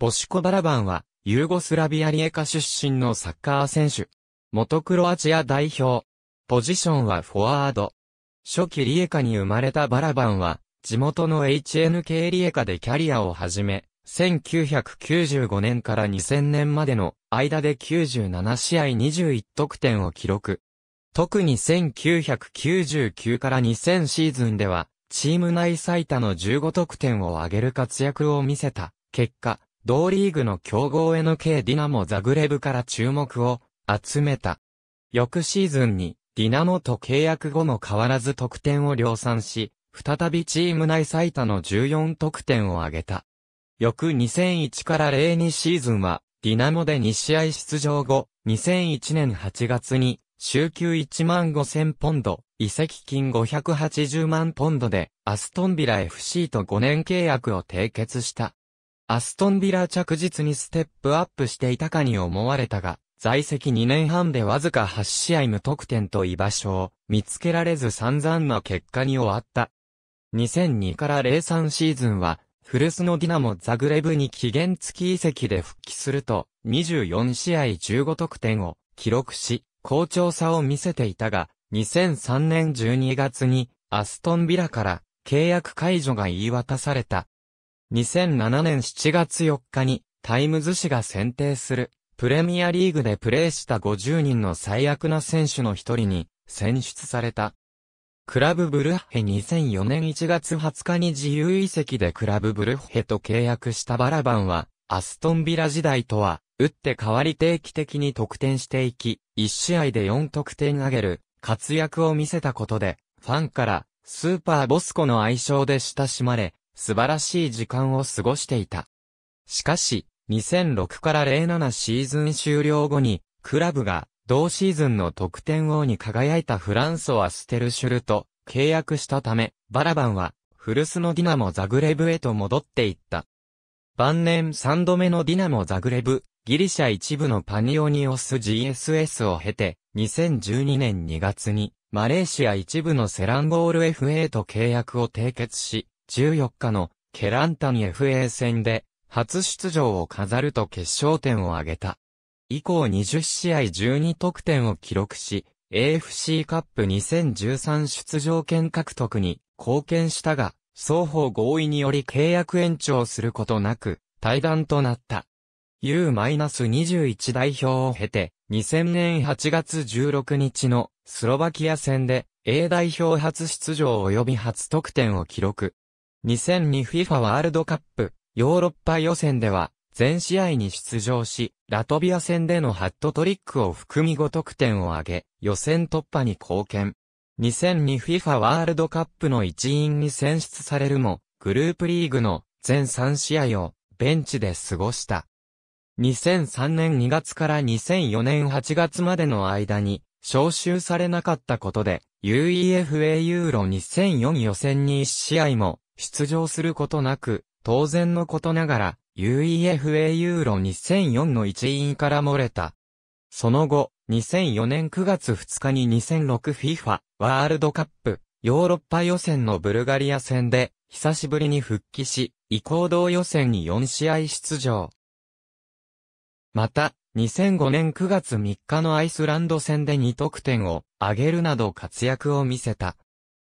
ボシコ・バラバンは、ユーゴスラビアリエカ出身のサッカー選手。元クロアチア代表。ポジションはフォワード。初期リエカに生まれたバラバンは、地元の HNK リエカでキャリアを始め、1995年から2000年までの間で97試合21得点を記録。特に1999から2000シーズンでは、チーム内最多の15得点を挙げる活躍を見せた。結果、同リーグの強豪 NK ディナモザグレブから注目を集めた。翌シーズンにディナモと契約後も変わらず得点を量産し、再びチーム内最多の14得点を挙げた。翌2001から02シーズンは、ディナモで2試合出場後、2001年8月に、週休1万5000ポンド、移籍金580万ポンドで、アストンビラ FC と5年契約を締結した。アストンビラ着実にステップアップしていたかに思われたが、在籍2年半でわずか8試合無得点と居場所を見つけられず散々な結果に終わった。2002から03シーズンは、古巣のディナモ・ザグレブに期限付き移籍で復帰すると、24試合15得点を記録し、好調さを見せていたが、2003年12月に、アストンビラから契約解除が言い渡された。2007年7月4日にタイムズ氏が選定するプレミアリーグでプレーした50人の最悪な選手の一人に選出された。クラブブルッヘ2004年1月20日に自由移籍でクラブブルッヘと契約したバラバンは、アストンビラ時代とは、打って変わり定期的に得点していき、1試合で4得点上げる活躍を見せたことで、ファンからスーパーボスコの愛称で親しまれ、素晴らしい時間を過ごしていた。しかし、2006から07シーズン終了後に、クラブが、同シーズンの得点王に輝いたフランソワ・ステルシュルと契約したため、バラバンは、古巣のディナモ・ザグレブへと戻っていった。晩年3度目のディナモ・ザグレブ、ギリシャ一部のパニオニオス GSS を経て、2012年2月に、マレーシア一部のセランゴール FA と契約を締結し、14日のケランタン FA 戦で初出場を飾ると決勝点を挙げた。以降20試合12得点を記録し、AFC カップ2013出場権獲得に貢献したが、双方合意により契約延長することなく、対談となった。U-21 代表を経て、2000年8月16日のスロバキア戦で A 代表初出場及び初得点を記録。2002FIFA ワールドカップ、ヨーロッパ予選では、全試合に出場し、ラトビア戦でのハットトリックを含み5得点を挙げ、予選突破に貢献。2002FIFA ワールドカップの一員に選出されるも、グループリーグの全3試合をベンチで過ごした。2003年2月から2004年8月までの間に、招集されなかったことで、UEFA ユーロ2004予選に1試合も出場することなく、当然のことながら、UEFA ユーロ2004の一員から漏れた。その後、2004年9月2日に 2006FIFA ワールドカップヨーロッパ予選のブルガリア戦で久しぶりに復帰し、移行動予選に4試合出場。また、2005年9月3日のアイスランド戦で2得点を挙げるなど活躍を見せた。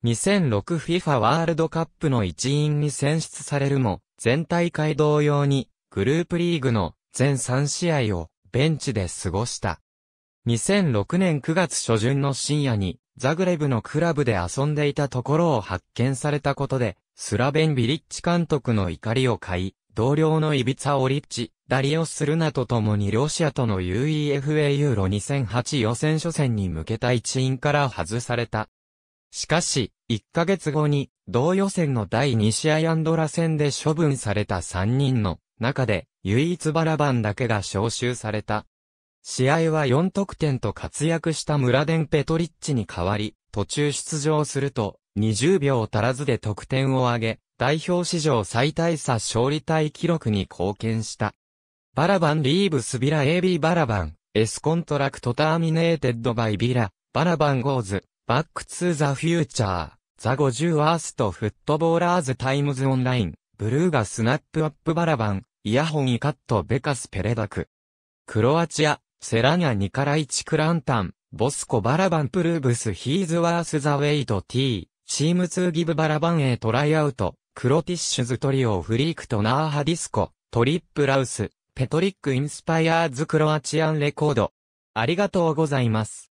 2006FIFA ワールドカップの一員に選出されるも、全大会同様に、グループリーグの全3試合をベンチで過ごした。2006年9月初旬の深夜に、ザグレブのクラブで遊んでいたところを発見されたことで、スラベンビリッチ監督の怒りを買い、同僚のイビツァ・オリッチ、ダリオ・スルナと共にロシアとの UEFA ユーロ2008予選初戦に向けた一員から外された。しかし、1ヶ月後に、同予選の第2試合アンドラ戦で処分された3人の中で、唯一バラバンだけが招集された。試合は4得点と活躍したムラデン・ペトリッチに代わり、途中出場すると、20秒足らずで得点を挙げ、代表史上最大差勝利体記録に貢献した。バラバンリーブスビラ AB バラバン、エスコントラクトターミネーテッドバイビラ、バラバンゴーズ、バックツーザフューチャー、ザ50ワーストフットボーラーズタイムズオンライン、ブルーガスナップアップバラバン、イヤホンイカットベカスペレダク。クロアチア、セラニャニカライチクランタン、ボスコバラバンプルーブスヒーズワースザウェイト T、チームツーギブバラバンへトライアウト、クロティッシュズトリオフリークとナーハディスコ、トリップラウス、ペトリックインスパイアーズクロアチアンレコード。ありがとうございます。